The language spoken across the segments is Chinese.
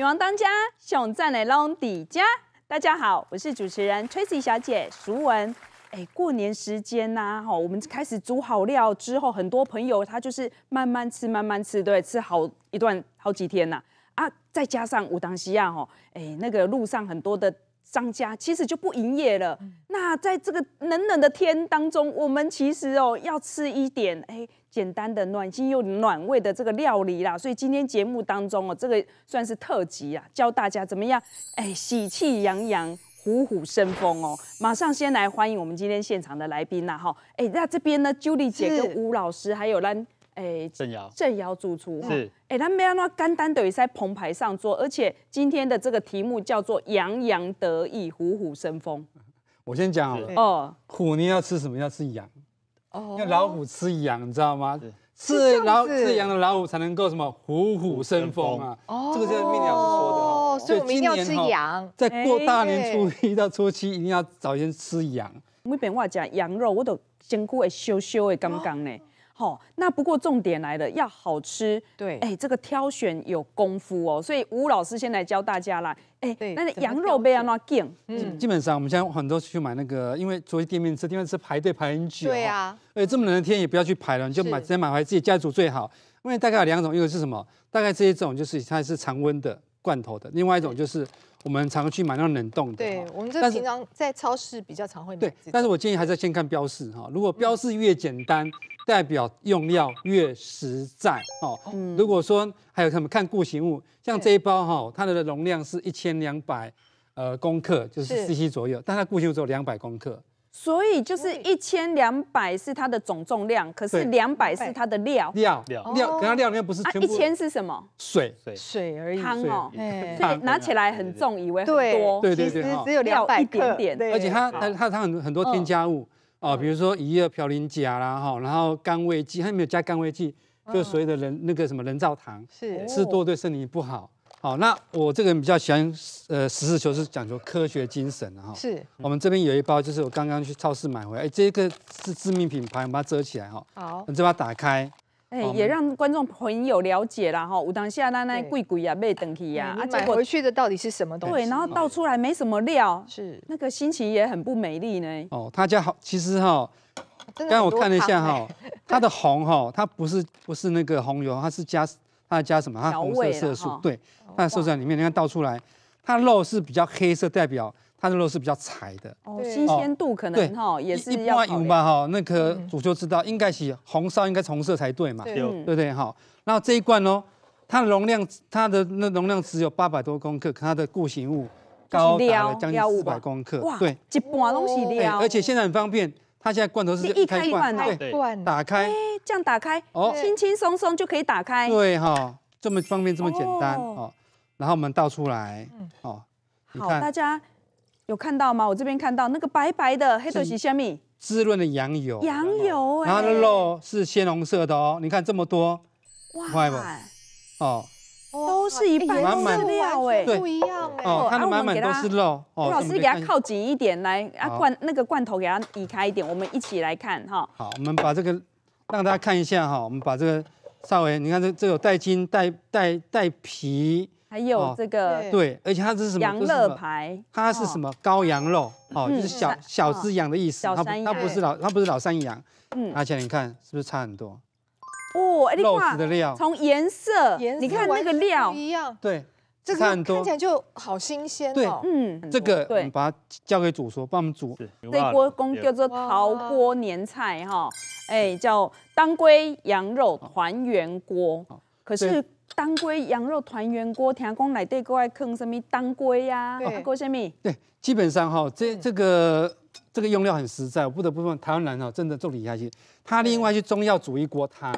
女王当家，熊镇的龙底家。大家好，我是主持人 Tracy 小姐，熟文。哎，过年时间呐，吼，我们开始煮好料之后，很多朋友他就是慢慢吃，慢慢吃，对，吃好一段好几天呐。啊，再加上武当西亚吼，哎，那个路上很多的商家其实就不营业了。那在这个冷冷的天当中，我们其实哦要吃一点哎。简单的暖心又暖胃的这个料理啦，所以今天节目当中哦，这个算是特辑啊，教大家怎么样，哎，喜气洋洋，虎虎生风哦。马上先来欢迎我们今天现场的来宾啦，哈，哎，那这边呢，Julie 姐跟吴老师还有咱，哎，郑瑶，郑瑶助厨，是，哎，咱没有那么简单等于在棚牌上做，而且今天的这个题目叫做洋洋得意，虎虎生风。我先讲好了哦，虎你要吃什么？要吃羊。像老虎吃羊，你知道吗？吃老吃羊的老虎才能够什么虎虎生风啊！哦，这个就是理老师说的，所以我们一定要吃羊，在过大年初一到初七一定要早先吃羊。每边我讲羊肉，我都经过会修修的、刚刚呢。好，那不过重点来了，要好吃。对，哎，这个挑选有功夫哦。所以吴老师先来教大家啦。哎，那个羊肉杯要那硬。嗯，基本上我们现在很多去买那个，因为作为店面吃，店面吃排队排很久。对啊。哎，这么冷的天也不要去排了，你就买直接买回来自己家煮最好。因为大概有两种，一个是什么？大概这一种就是它是常温的。罐头的，另外一种就是我们常去买那种冷冻的。对我们这平常在超市比较常会买。对，但是我建议还是先看标示哈，如果标示越简单，代表用料越实在哦。嗯。如果说还有什么看固形物，像这一包哈，它的容量是一千两百呃公克，就是四 c 左右，但它固形物只有两百公克。所以就是一千两百是它的总重量，可是两百是它的料料料，可它料又不是。一千是什么？水水水而已，汤哦。所以拿起来很重，以为很多，对对对，只有料一点点。而且它它它它很很多添加物哦，比如说乙二嘌呤钾啦哈，然后甘味剂，它没有加甘味剂，就所谓的人那个什么人造糖，是吃多对身体不好。好，那我这个人比较喜欢，呃，实事求是，讲究科学精神的哈。是。我们这边有一包，就是我刚刚去超市买回来，哎，这个是知名品牌，我们把它遮起来哈。好。我们把它打开。哎，也让观众朋友了解了哈。我当下在那柜柜啊买回去呀，啊，买回去的到底是什么东西？对，然后倒出来没什么料，是。那个心情也很不美丽呢。哦，他家好，其实哈，刚刚我看了一下哈，它的红哈，它不是不是那个红油，它是加。它加什么？它红色色素，对。它色素在里面，你看倒出来，它肉是比较黑色，代表它的肉是比较柴的。哦，新鲜度可能哈，也是一般油吧哈。那个主就知道，应该是红烧，应该红色才对嘛，对不对哈。然后这一罐哦，它的容量，它的那容量只有八百多公克，可它的固形物高达将近四百公克，对，一半东西了。而且现在很方便。它现在罐头是一开罐的，对，打开，这样打开，哦，轻轻松松就可以打开，对哈，这么方便，这么简单，哦。然后我们倒出来，嗯，好，大家有看到吗？我这边看到那个白白的黑豆皮虾米，滋润的羊油，羊油，然它的肉是鲜红色的哦，你看这么多，哇，不？哦。都是一半都是料哎，不一样哎。它他满满是肉。老师给它靠紧一点，来啊罐那个罐头给它移开一点，我们一起来看哈。好，我们把这个让大家看一下哈。我们把这个，稍微你看这这有带筋带带带皮，还有这个对，而且它这是什么羊乐牌？它是什么羔羊肉？哦，就是小小只羊的意思。它它不是老，它不是老山羊。嗯。而且你看是不是差很多？哇，肉丝的料，从颜色，你看那个料一样，对，这个看起来就好新鲜哦，嗯，这个我们把它交给主说，帮我们煮。这锅公叫做陶锅年菜哈，哎，叫当归羊肉团圆锅。可是当归羊肉团圆锅，听讲奶对个爱坑什么当归呀？对，什么？对，基本上哈，这这个。这个用料很实在，我不得不问台湾男人哦，真的重理下去。他另外去中药煮一锅汤，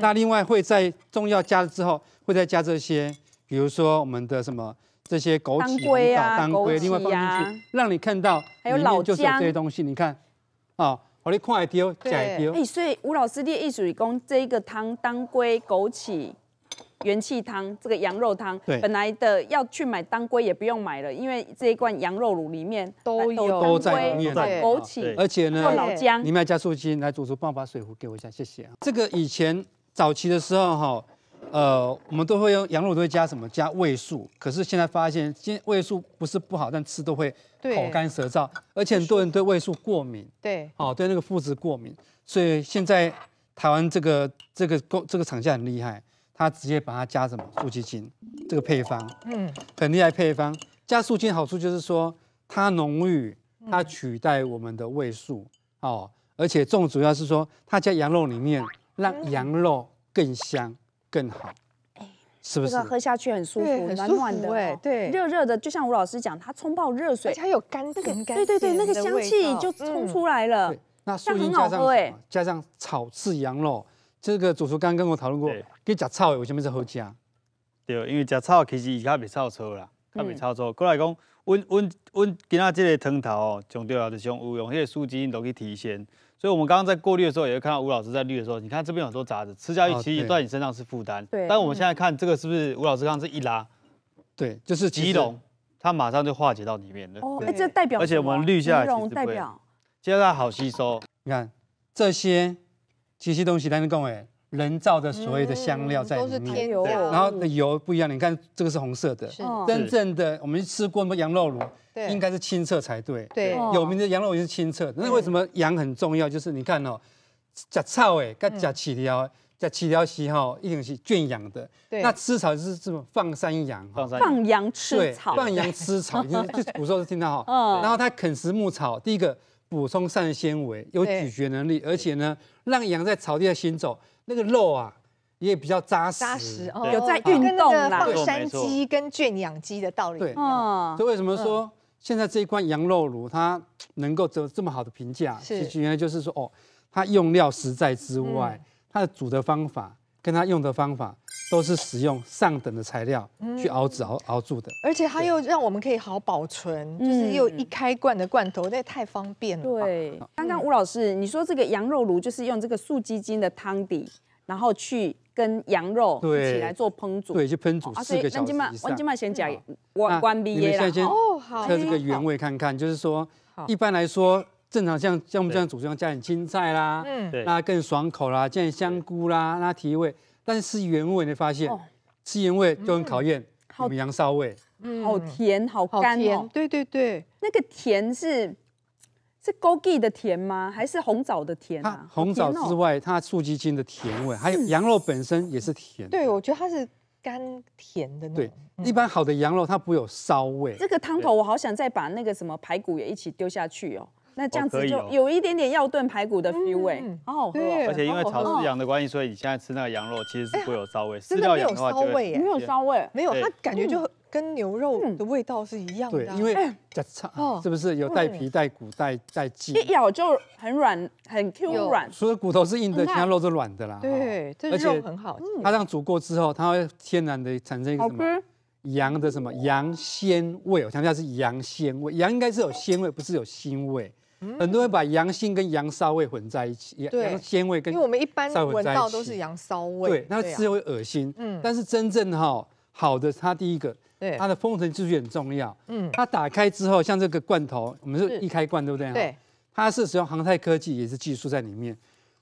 那另外会在中药加了之后，会再加这些，比如说我们的什么这些枸杞啊、当归，另外放进去，让你看到里面就是这些东西。你看，哦，我你看一点，加一丢。哎，所以吴老师的意思是讲这个汤当归、枸杞。元气汤，这个羊肉汤，本来的要去买当归也不用买了，因为这一罐羊肉卤里面都有当归、枸杞，而且呢，你买加素精来煮煮，帮我把水壶给我一下，谢谢。这个以前早期的时候哈，呃，我们都会用羊肉都会加什么？加味素。可是现在发现，今味素不是不好，但吃都会口干舌燥，而且很多人对味素过敏。对，哦，对那个麸质过敏，所以现在台湾这个这个公这个厂家很厉害。它直接把它加什么鸡精，这个配方，嗯，很厉害配方。加素精好处就是说它浓郁，它取代我们的味素哦，而且重主要是说它加羊肉里面让羊肉更香更好，是不是？喝下去很舒服，暖暖的，对，热热的。就像吴老师讲，它冲泡热水，它有干那个，对对对，那个香气就冲出来了。那素鸡加上什么？加上炒制羊肉。这个主厨刚跟我讨论过，给食草为什么是好加？对，因为食草其实伊较未操错啦，较未操错。过来讲，阮阮阮今他这个汤头哦，上吊就是用有用，因个树枝都可以提鲜。所以，我们刚刚在过滤的时候，也会看到吴老师在滤的时候，你看这边有很多杂质，吃下去其实也在你身上是负担。对。但我们现在看这个是不是吴老师刚刚是一拉？对，就是集绒，它马上就化解到里面的。哦，哎，这代表而且我们滤一下，集绒代表接下来好吸收。你看这些。这些东西，但是各位，人造的所谓的香料在里面，然后的油不一样。你看这个是红色的，真正的我们吃过么羊肉炉，应该是清澈才对。对，有名的羊肉炉是清澈。那为什么羊很重要？就是你看哦，假草哎，假起条，假七条溪哈，一定是圈养的。那吃草就是这么放山羊，放羊吃草，放羊吃草，就古时候听到哈。然后它啃食牧草，第一个。补充膳食纤维，有咀嚼能力，而且呢，让羊在草地上行走，那个肉啊也比较扎实，扎实哦，有在运动啦。放山鸡跟圈养鸡的道理对，样。所以为什么说现在这一罐羊肉乳它能够得这么好的评价？其实原来就是说，哦，它用料实在之外，它的煮的方法跟它用的方法。都是使用上等的材料去熬制熬熬煮的，而且它又让我们可以好保存，就是又一开罐的罐头，那太方便了。对，刚刚吴老师你说这个羊肉炉就是用这个素鸡精的汤底，然后去跟羊肉一起来做烹煮，对，去烹煮四个小时以上。王金先讲完一下，耶哦，好，这个原味看看，就是说一般来说正常像像我们这样煮，像加点青菜啦，嗯，对，那更爽口啦，加点香菇啦，那提味。但是吃原味会发现，吃原味就很考验我们羊骚味，好甜好干哦。对对对，那个甜是是枸杞的甜吗？还是红枣的甜啊？红枣之外，它素鸡精的甜味，还有羊肉本身也是甜。对，我觉得它是甘甜的那种。对，一般好的羊肉它不会有骚味。这个汤头我好想再把那个什么排骨也一起丢下去哦。那这样子就有一点点要炖排骨的 feel feel 味哦。喝。而且因为炒是羊的关系，所以你现在吃那个羊肉其实是不会有骚味，真的没有烧味，没有骚味，没有。它感觉就跟牛肉的味道是一样的，因为夹叉是不是有带皮、带骨、带带筋，一咬就很软，很 Q 软。除了骨头是硬的，其他肉是软的啦。对，而且很好，它这样煮过之后，它会天然的产生一个什么羊的什么羊鲜味。我强调是羊鲜味，羊应该是有鲜味，不是有腥味。很多人把羊心跟羊骚味混在一起，羊鲜味跟因为我们一般闻到都是羊骚味，对，那吃是会恶心。嗯，但是真正哈好的，它第一个，它的封存技术很重要。嗯，它打开之后，像这个罐头，我们是一开罐，对不对？对，它是使用航太科技，也是技术在里面，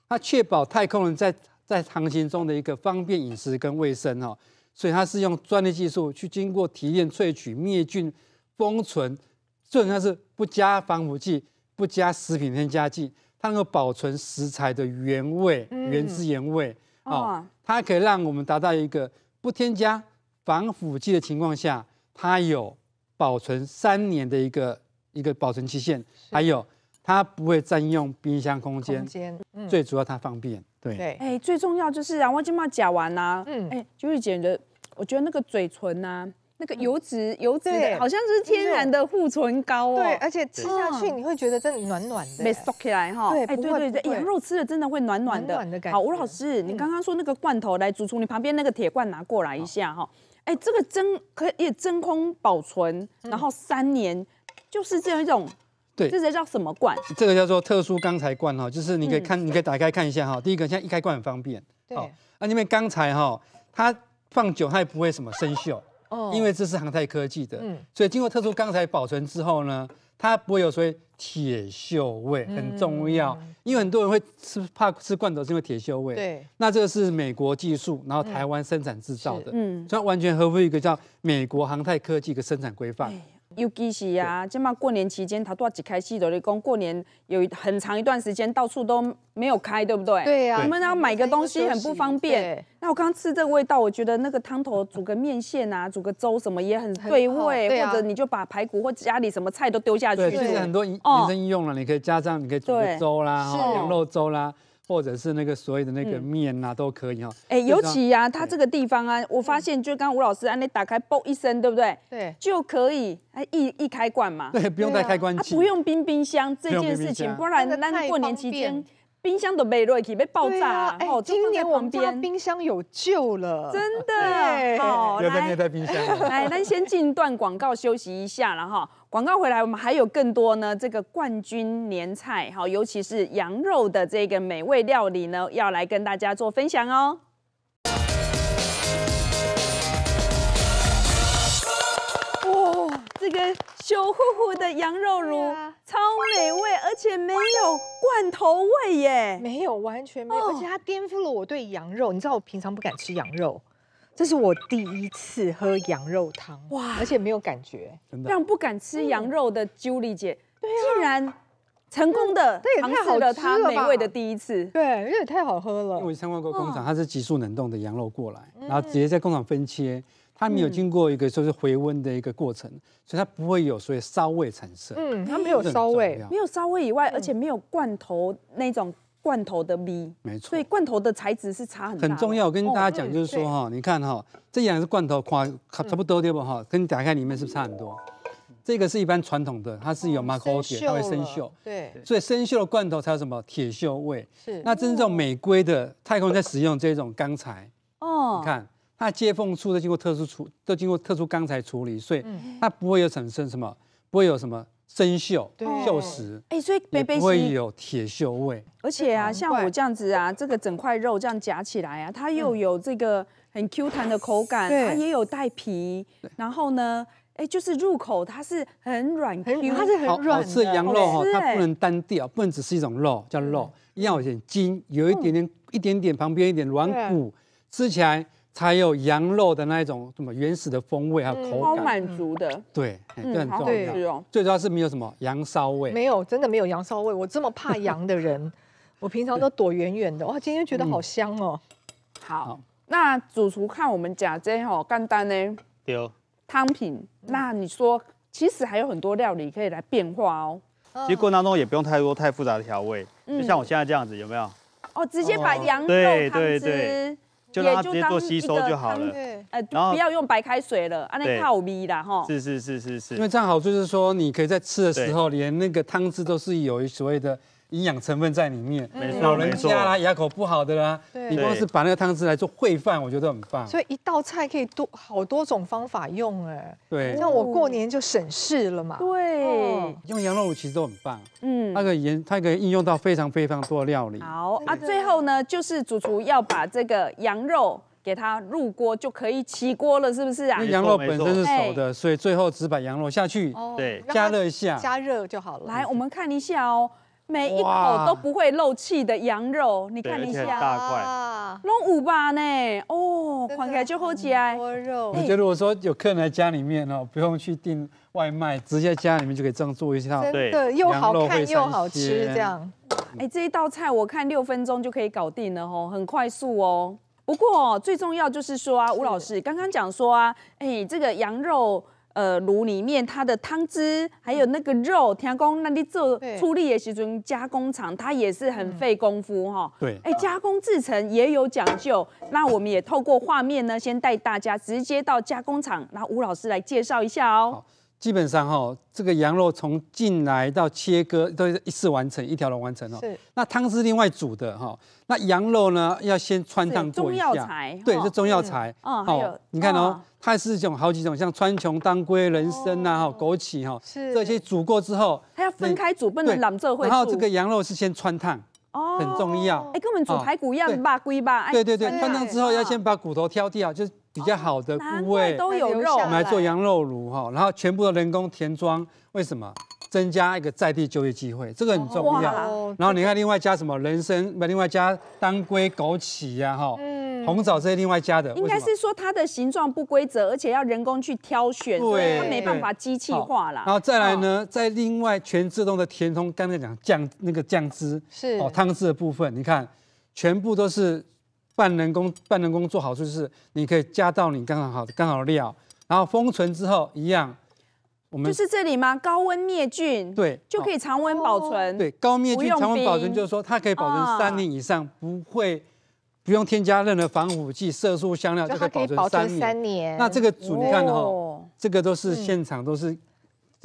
它确保太空人在在航行中的一个方便饮食跟卫生哈。所以它是用专利技术去经过提炼萃取灭菌封存，最重它是不加防腐剂。不加食品添加剂，它能够保存食材的原味，原汁原味。哦，它可以让我们达到一个不添加防腐剂的情况下，它有保存三年的一个一个保存期限。还有，它不会占用冰箱空间。空间，嗯，最主要它方便。对。哎，最重要就是啊，我今麦讲完呐，嗯，哎，就是姐的，我觉得那个嘴唇呐。那个油脂油脂，好像是天然的护唇膏哦。对，而且吃下去你会觉得真的暖暖的。没缩起来哈。对，哎，对对对，哎，肉吃了真的会暖暖的。暖暖的感觉。好，吴老师，你刚刚说那个罐头，来，主厨，你旁边那个铁罐拿过来一下哈。哎，这个蒸可以真空保存，然后三年，就是这样一种。对，这个叫什么罐？这个叫做特殊钢材罐哈，就是你可以看，你可以打开看一下哈。第一个现在一开罐很方便。对。啊，因为钢材哈，它放久它也不会什么生锈。哦，因为这是航太科技的，所以经过特殊钢材保存之后呢，它不会有所谓铁锈味，很重要。因为很多人会吃怕吃罐头是因为铁锈味，对。那这个是美国技术，然后台湾生产制造的，嗯，所以完全合乎一个叫美国航太科技的生产规范。有机器啊，起码过年期间他都要只开起的，你讲过年有很长一段时间到处都没有开，对不对？对呀。我们要买个东西很不方便。那我刚刚吃这个味道，我觉得那个汤头煮个面线啊，煮个粥什么也很对味，或者你就把排骨或家里什么菜都丢下去。对，其实很多民生应用了，你可以加上，你可以煮个粥啦，羊肉粥啦。或者是那个所谓的那个面啊，都可以哈。哎，尤其呀，它这个地方啊，我发现就刚吴老师啊，你打开，嘣一声，对不对？对，就可以，哎，一一开罐嘛。对，不用带开关。它不用冰冰箱这件事情，不然那过年期间。冰箱都被瑞奇被爆炸哦！今年我们家冰箱有救了，真的好，要再冰箱。来，咱先进段广告休息一下了哈。广告回来，我们还有更多呢，这个冠军年菜，好，尤其是羊肉的这个美味料理呢，要来跟大家做分享哦。这个修乎乎的羊肉炉超美味，而且没有罐头味耶！没有，完全没有，而且它颠覆了我对羊肉。你知道我平常不敢吃羊肉，这是我第一次喝羊肉汤哇！而且没有感觉，真的让不敢吃羊肉的 Julie 姐，竟然成功的尝试了它美味的第一次。对，有为太好喝了。因为参观过工厂，它是急速冷冻的羊肉过来，然后直接在工厂分切。它没有经过一个就是回温的一个过程，所以它不会有所以烧味产生。嗯，它没有烧味，没有烧味以外，而且没有罐头那种罐头的味。没错。所以罐头的材质是差很很重要。我跟大家讲就是说哈，你看哈，这两是罐头，夸差不多对不哈？跟打开里面是不是差很多？这个是一般传统的，它是有马口铁，它会生锈。对。所以生锈罐头才有什么铁锈味。是。那真正美规的太空在使用这种钢材。哦。你看。那接缝处都经过特殊处，都经过特殊钢材处理，所以它不会有产生什么，不会有什么生锈、锈蚀。哎，所以杯杯不会有铁锈味。而且啊，像我这样子啊，这个整块肉这样夹起来啊，它又有这个很 Q 弹的口感，它也有带皮。然后呢，哎，就是入口它是很软 Q，它是很软。好吃的羊肉哈，它不能单调，不能只是一种肉，叫肉，要有点筋，有一点点、一点点旁边一点软骨，吃起来。还有羊肉的那一种什么原始的风味有口感，超满足的，对，嗯，好吃哦，最重要是没有什么羊骚味，没有，真的没有羊骚味。我这么怕羊的人，我平常都躲远远的，哇，今天觉得好香哦。好，那主厨看我们假这天吼干单呢，有汤品，那你说其实还有很多料理可以来变化哦，其实过程当中也不用太多太复杂的调味，就像我现在这样子，有没有？哦，直接把羊肉汤汁。就收就好了。呃，就不要用白开水了，按那个泡 V 啦，吼。是是是是是。因为这样好，就是说，你可以在吃的时候，连那个汤汁都是有所谓的。营养成分在里面，老人家啦，牙口不好的啦，你光是把那个汤汁来做烩饭，我觉得很棒。所以一道菜可以多好多种方法用，哎，对，像我过年就省事了嘛。对，用羊肉其实都很棒，嗯，那个盐它可以应用到非常非常多的料理。好啊，最后呢，就是主厨要把这个羊肉给它入锅，就可以起锅了，是不是啊？羊肉本身是熟的，所以最后只把羊肉下去，对，加热一下，加热就好了。来，我们看一下哦。每一口都不会漏气的羊肉，你看一下，弄五八呢，哦，看起来就喝起来。我觉得如果说有客人在家里面哦，不用去订外卖，直接家里面就可以这样做一下，真的又好看又好吃这样。哎，这一道菜我看六分钟就可以搞定了哦，很快速哦。不过最重要就是说啊，吴老师刚刚讲说啊，哎，这个羊肉。呃，炉里面它的汤汁，还有那个肉，田工那你做处理的时阵，加工厂它也是很费功夫哈。对，哎，加工制成也有讲究。那我们也透过画面呢，先带大家直接到加工厂，那吴老师来介绍一下哦。基本上哈，这个羊肉从进来到切割都是一次完成一条龙完成哈。那汤是另外煮的哈。那羊肉呢要先穿烫过一下。中药材。对，是中药材。哦，好，你看哦，它是一种好几种，像川穹、当归、人参呐，哈，枸杞哈，这些煮过之后。它要分开煮，不能冷这会。然后这个羊肉是先穿烫。哦。很重要。哎，跟我们煮排骨一样，把归吧。对对对。穿烫之后要先把骨头挑掉，就是。比较好的部位，我们来做羊肉炉哈，然后全部的人工填装，为什么？增加一个在地就业机会，这个很重要。然后你看另外加什么？人参，不，另外加当归、枸杞呀哈，红枣这些另外加的。应该是说它的形状不规则，而且要人工去挑选，所以它没办法机器化了。然后再来呢，在另外全自动的填充，刚才讲酱那个酱汁是哦汤汁的部分，你看全部都是。半人工半人工做好处就是，你可以加到你刚刚好刚好料，然后封存之后一样。我们就是这里吗？高温灭菌，对，就可以常温保存。对，高灭菌常温保存，就是说它可以保存三年以上，不会不用添加任何防腐剂、色素、香料，就可以保存三年。那这个煮你看哦这个都是现场都是。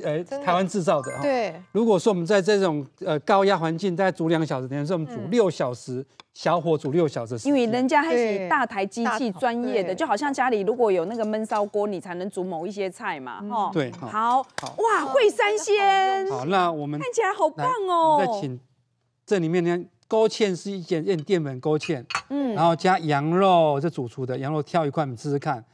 哎，台湾制造的啊。对。如果说我们在这种呃高压环境，再煮两小时，等于说我们煮六小时，小火煮六小时。因为人家还是大台机器专业的，就好像家里如果有那个焖烧锅，你才能煮某一些菜嘛。哦。对。好。好。哇，会三鲜。好，那我们看起来好棒哦。再请，这里面呢，勾芡是一点点淀粉勾芡，嗯，然后加羊肉，这主厨的羊肉挑一块，你试试看。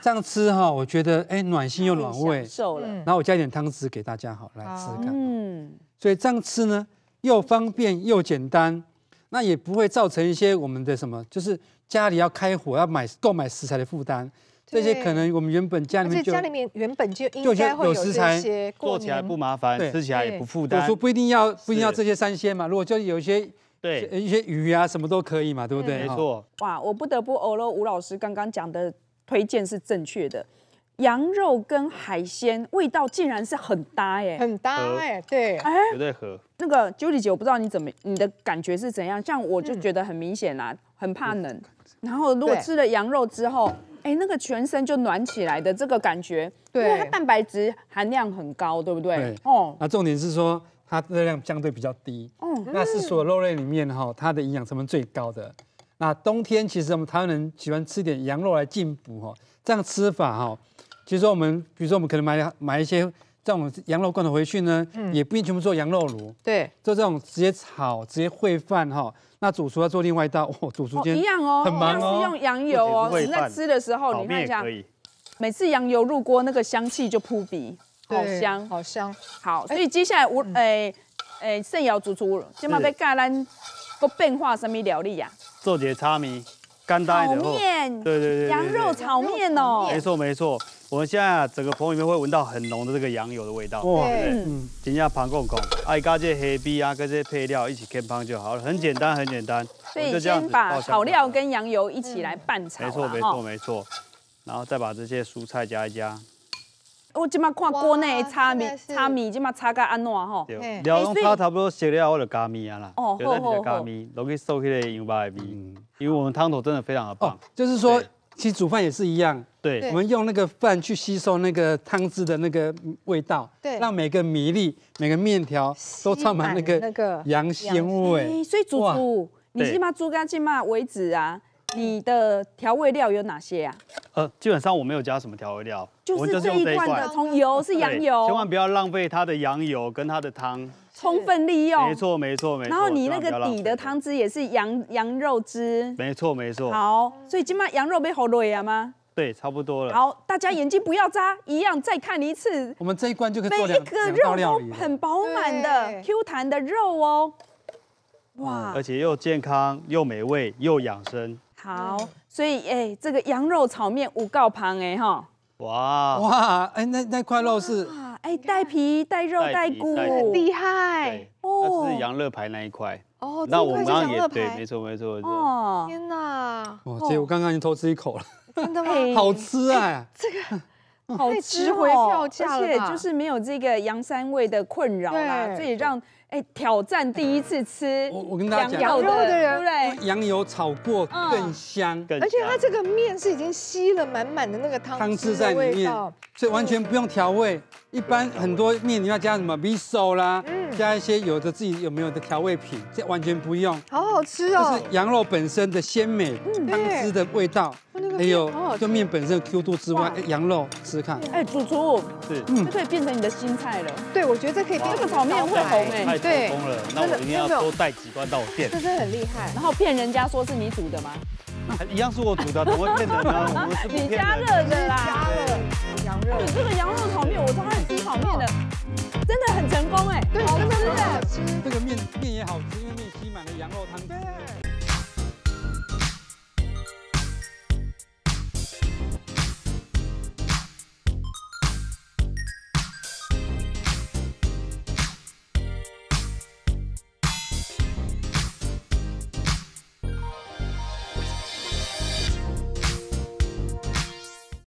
这样吃哈，我觉得哎，暖心又暖胃。瘦了。然后我加一点汤汁给大家，好来吃。嗯。所以这样吃呢，又方便又简单，那也不会造成一些我们的什么，就是家里要开火要买购买食材的负担。这些可能我们原本家里面就家里面原本就应该有食材，做起来不麻烦，吃起来也不负担。我说不一定要不一定要这些三鲜嘛，如果就有一些对一些鱼啊什么都可以嘛，对不对？没错。哇，我不得不欧了吴老师刚刚讲的。推荐是正确的，羊肉跟海鲜味道竟然是很搭哎，很搭哎，对，哎，绝对喝那个 Judy 姐，我不知道你怎么你的感觉是怎样？像我就觉得很明显啦，很怕冷。然后如果吃了羊肉之后，哎，那个全身就暖起来的这个感觉，对，它蛋白质含量很高，对不对？对，哦，那重点是说它热量相对比较低，哦，那是所有肉类里面哈，它的营养成分最高的。那冬天其实我们台湾人喜欢吃点羊肉来进补哈，这样吃法哈，其实我们比如说我们可能买买一些这种羊肉罐头回去呢，嗯，也不一定全部做羊肉炉，对，做这种直接炒、直接烩饭哈。那主厨要做另外一道，哦，主厨一样哦，很忙哦。是用羊油哦，实在吃的时候你看一下，每次羊油入锅那个香气就扑鼻，好香好香。好，所以接下来我哎、诶盛尧主厨今麦要教咱个变化什么料理呀？做角擦米，干搭一面，对对对，羊肉炒面哦，没错没错。我们现在整个棚里面会闻到很浓的这个羊油的味道，哇，嗯，对？等下盘公公，爱加这些黑皮啊，跟这些配料一起开盘就好了，很简单很简单。所以就这样把炒料跟羊油一起来拌炒，没错没错没错，然后再把这些蔬菜加一加。我即马看锅内的炒米，炒米即马炒到安怎吼？对，料拢炒差不多熟了，我就加米啊啦。哦，好好好。落去收起个羊的米，因为我们汤头真的非常的棒。就是说，其实煮饭也是一样。对。我们用那个饭去吸收那个汤汁的那个味道，对，让每个米粒、每个面条都充满那个羊鲜味。所以煮煮，你即马煮干浸满为止啊。你的调味料有哪些啊？呃，基本上我没有加什么调味料，就是这一罐的，从油是羊油，千万不要浪费它的羊油跟它的汤，充分利用。没错没错没错。然后你那个底的汤汁也是羊羊肉汁，没错没错。好，所以今晚羊肉被好累了吗？对，差不多了。好，大家眼睛不要眨，一样再看一次。我们这一罐就可以做一个肉都很饱满的 Q 弹的肉哦。哇，而且又健康又美味又养生。好，所以哎，这个羊肉炒面五告盘哎哈，哇哇哎，那那块肉是，哎带皮带肉带骨厉害哦，是羊肋排那一块哦，那我刚刚也对，没错没错哦，天哪，哇，结我刚刚已经偷吃一口了，真的吗？好吃哎，这个好吃哦，而且就是没有这个羊膻味的困扰啦，所以让。哎，挑战第一次吃，我我跟大家讲，羊肉的人，对羊油炒过更香，更而且它这个面是已经吸了满满的那个汤汤汁在里面，所以完全不用调味。一般很多面你要加什么米 o 啦，加一些有的自己有没有的调味品，这完全不用。好好吃哦，就是羊肉本身的鲜美，汤汁的味道，哎呦，就面本身的 Q 度之外，羊肉吃看。哎，主厨，是，这可以变成你的新菜了。对，我觉得这可以变成炒面会红哎。成功了，那我一定要多带几罐到我店。这是很厉害，然后骗人家说是你煮的吗？一样是我煮的，不会骗的啦。我们是加热的啦，羊肉。这个羊肉炒面，我超爱吃炒面的，真的很成功哎，对，吃，真的。这个面面也好吃，因为面吸满了羊肉汤。对。